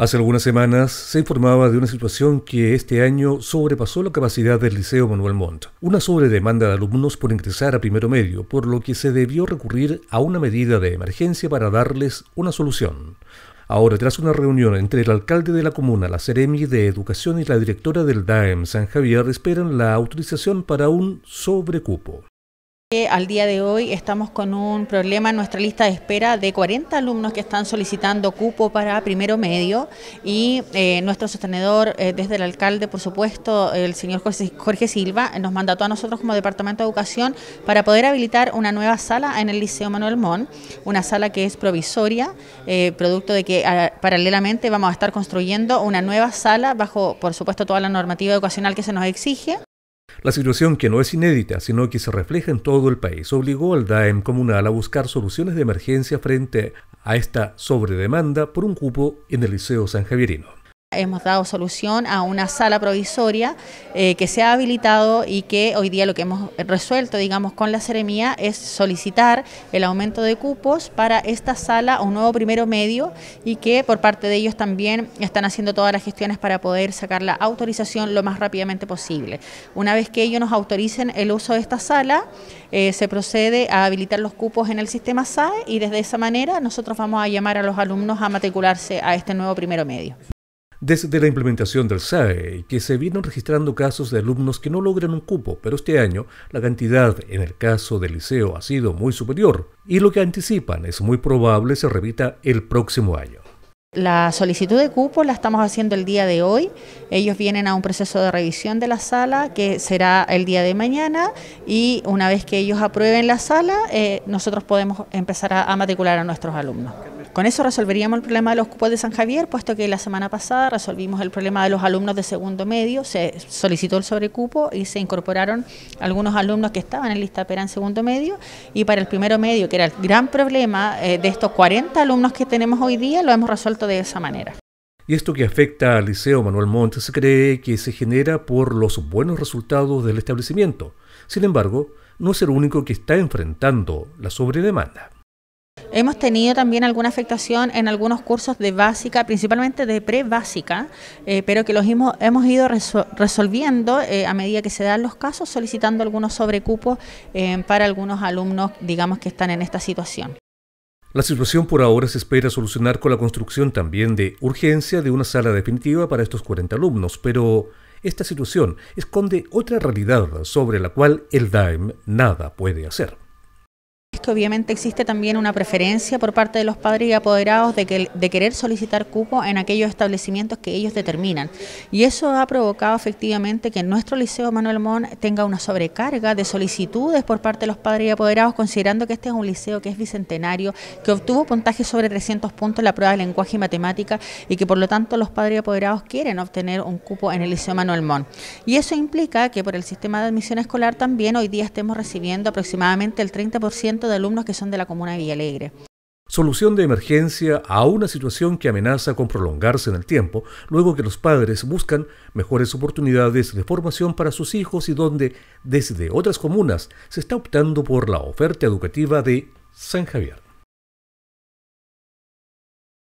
Hace algunas semanas se informaba de una situación que este año sobrepasó la capacidad del Liceo Manuel Montt, una sobredemanda de alumnos por ingresar a primero medio, por lo que se debió recurrir a una medida de emergencia para darles una solución. Ahora, tras una reunión entre el alcalde de la comuna, la Ceremi de Educación y la directora del DAEM San Javier, esperan la autorización para un sobrecupo. Al día de hoy estamos con un problema en nuestra lista de espera de 40 alumnos que están solicitando cupo para primero medio y eh, nuestro sostenedor eh, desde el alcalde, por supuesto, el señor Jorge Silva, nos mandató a nosotros como Departamento de Educación para poder habilitar una nueva sala en el Liceo Manuel Mon, una sala que es provisoria, eh, producto de que ah, paralelamente vamos a estar construyendo una nueva sala bajo, por supuesto, toda la normativa educacional que se nos exige. La situación, que no es inédita, sino que se refleja en todo el país, obligó al DAEM comunal a buscar soluciones de emergencia frente a esta sobredemanda por un cupo en el Liceo San Javierino. Hemos dado solución a una sala provisoria eh, que se ha habilitado y que hoy día lo que hemos resuelto, digamos, con la Ceremía es solicitar el aumento de cupos para esta sala, un nuevo primero medio y que por parte de ellos también están haciendo todas las gestiones para poder sacar la autorización lo más rápidamente posible. Una vez que ellos nos autoricen el uso de esta sala, eh, se procede a habilitar los cupos en el sistema SAE y desde esa manera nosotros vamos a llamar a los alumnos a matricularse a este nuevo primero medio desde la implementación del SAE, que se vienen registrando casos de alumnos que no logran un cupo, pero este año la cantidad en el caso del liceo ha sido muy superior y lo que anticipan es muy probable se repita el próximo año. La solicitud de cupo la estamos haciendo el día de hoy. Ellos vienen a un proceso de revisión de la sala que será el día de mañana y una vez que ellos aprueben la sala, eh, nosotros podemos empezar a matricular a nuestros alumnos. Con eso resolveríamos el problema de los cupos de San Javier, puesto que la semana pasada resolvimos el problema de los alumnos de segundo medio, se solicitó el sobrecupo y se incorporaron algunos alumnos que estaban en lista de en segundo medio y para el primero medio, que era el gran problema eh, de estos 40 alumnos que tenemos hoy día, lo hemos resuelto de esa manera. Y esto que afecta al Liceo Manuel Montes se cree que se genera por los buenos resultados del establecimiento. Sin embargo, no es el único que está enfrentando la sobredemanda. Hemos tenido también alguna afectación en algunos cursos de básica, principalmente de pre-básica, eh, pero que los hemos, ido resolviendo eh, a medida que se dan los casos, solicitando algunos sobrecupos eh, para algunos alumnos, digamos, que están en esta situación. La situación por ahora se espera solucionar con la construcción también de urgencia de una sala definitiva para estos 40 alumnos, pero esta situación esconde otra realidad sobre la cual el DAEM nada puede hacer que obviamente existe también una preferencia por parte de los padres y apoderados de, que, de querer solicitar cupo en aquellos establecimientos que ellos determinan. Y eso ha provocado efectivamente que nuestro Liceo Manuel Mon tenga una sobrecarga de solicitudes por parte de los padres y apoderados, considerando que este es un liceo que es bicentenario, que obtuvo puntajes sobre 300 puntos en la prueba de lenguaje y matemática y que por lo tanto los padres y apoderados quieren obtener un cupo en el Liceo Manuel Mon Y eso implica que por el sistema de admisión escolar también hoy día estemos recibiendo aproximadamente el 30% de alumnos que son de la comuna de Villa Alegre. Solución de emergencia a una situación que amenaza con prolongarse en el tiempo, luego que los padres buscan mejores oportunidades de formación para sus hijos y donde, desde otras comunas, se está optando por la oferta educativa de San Javier.